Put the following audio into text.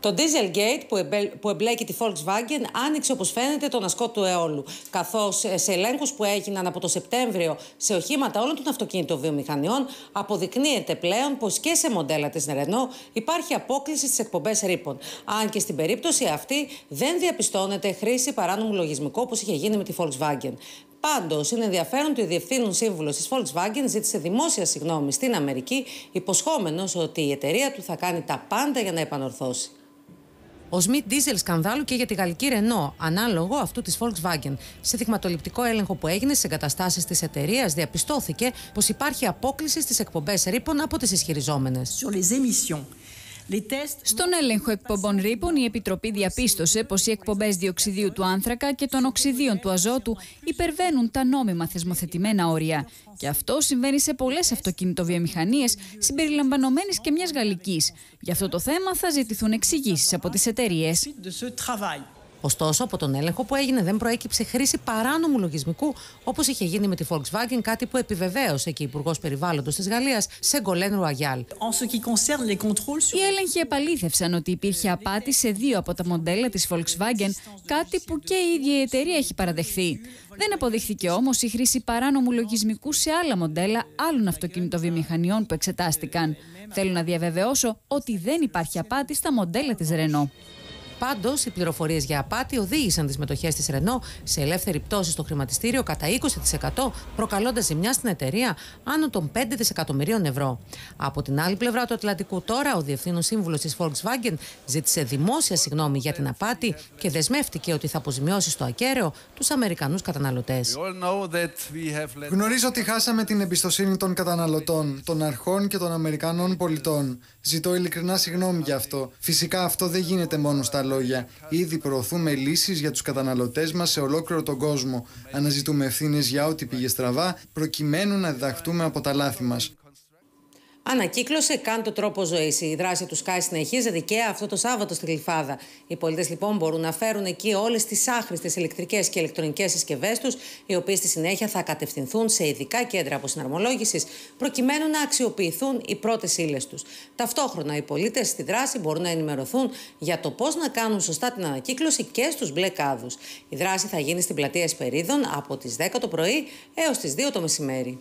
Το Dieselgate που εμπλέκει τη Volkswagen άνοιξε όπως φαίνεται τον ασκό του αιώλου. Καθώς ε, σε ελέγχους που έγιναν από το Σεπτέμβριο σε οχήματα όλων των αυτοκίνητων βιομηχανιών αποδεικνύεται πλέον πως και σε μοντέλα της Ρενό υπάρχει απόκληση στις εκπομπές ρήπων. Αν και στην περίπτωση αυτή δεν διαπιστώνεται χρήση παράνομου λογισμικού όπως είχε γίνει με τη Volkswagen. Πάντως, είναι ενδιαφέρον ότι ο διευθύνων σύμβουλος της Volkswagen ζήτησε δημόσια συγγνώμη στην Αμερική, υποσχόμενος ότι η εταιρεία του θα κάνει τα πάντα για να επανορθώσει. Ο μη δίζελ σκανδάλου και για τη γαλλική Ρενό, ανάλογο αυτού της Volkswagen. Σε δειγματοληπτικό έλεγχο που έγινε στι εγκαταστάσεις της εταιρείας, διαπιστώθηκε πως υπάρχει απόκληση στις εκπομπές ρήπων από τις ισχυριζόμενες. Στον έλεγχο εκπομπών ρήπων, η Επιτροπή διαπίστωσε πως οι εκπομπές διοξιδίου του άνθρακα και των οξυδίων του αζότου υπερβαίνουν τα νόμιμα θεσμοθετημένα όρια. Και αυτό συμβαίνει σε πολλές αυτοκινητοβιομηχανίες, συμπεριλαμβανομένε και μιας γαλλικής. Για αυτό το θέμα θα ζητηθούν εξηγήσεις από τις εταιρείες. Ωστόσο, από τον έλεγχο που έγινε δεν προέκυψε χρήση παράνομου λογισμικού όπως είχε γίνει με τη Volkswagen, κάτι που επιβεβαίωσε και η Υπουργός Περιβάλλοντος της Γαλλίας, Σεγκολέν Ρουαγιάλ. Οι έλεγχοι επαλήθευσαν ότι υπήρχε απάτη σε δύο από τα μοντέλα της Volkswagen, κάτι που και η ίδια η εταιρεία έχει παραδεχθεί. Δεν αποδείχθηκε όμως η χρήση παράνομου λογισμικού σε άλλα μοντέλα άλλων αυτοκινητοβιομηχανιών που εξετάστηκαν. Θέλω να διαβεβαιώσω ότι δεν υπάρχει απάτη στα μοντέλα της Renault. Πάντως, οι πληροφορίες για απάτη οδήγησαν τις μετοχές της Ρενό σε ελεύθερη πτώση στο χρηματιστήριο κατά 20%, προκαλώντας ζημιά στην εταιρεία άνω των 5 δισεκατομμυρίων ευρώ. Από την άλλη πλευρά του Ατλαντικού, τώρα ο Διευθύνων Σύμβουλος της Volkswagen ζήτησε δημόσια συγγνώμη για την απάτη και δεσμεύτηκε ότι θα αποζημιώσει στο ακέραιο τους Αμερικανούς καταναλωτές. Γνωρίζω ότι χάσαμε την εμπιστοσύνη των καταναλωτών, των αρχών και των Αμερικανών πολιτών. Ζητώ ειλικρινά συγγνώμη γι' αυτό. Φυσικά αυτό δεν γίνεται μόνο στα λόγια, ήδη προωθούμε λύσεις για τους καταναλωτές μας σε ολόκληρο τον κόσμο. Αναζητούμε ευθύνες για ό,τι πήγε στραβά, προκειμένου να διδαχτούμε από τα λάθη μας. Ανακύκλωσε, καν το τρόπο ζωής. Η δράση του Σκάι συνεχίζεται και αυτό το Σάββατο στη Λιφάδα. Οι πολίτες λοιπόν μπορούν να φέρουν εκεί όλες τις άχρηστες ηλεκτρικές και ηλεκτρονικές συσκευές τους, οι οποίες στη συνέχεια θα κατευθυνθούν σε ειδικά κέντρα αποσυναρμολόγησης, προκειμένου να αξιοποιηθούν οι πρώτες ύλες τους. Ταυτόχρονα, οι πολίτες στη δράση μπορούν να ενημερωθούν για το πώς να κάνουν σωστά την ανακύκλωση και στους μπλε κάδους. Η δράση θα γίνει στην πλατεία Εσπερίδων από τις 10 το πρωί έως τις 2 το μεσημέρι.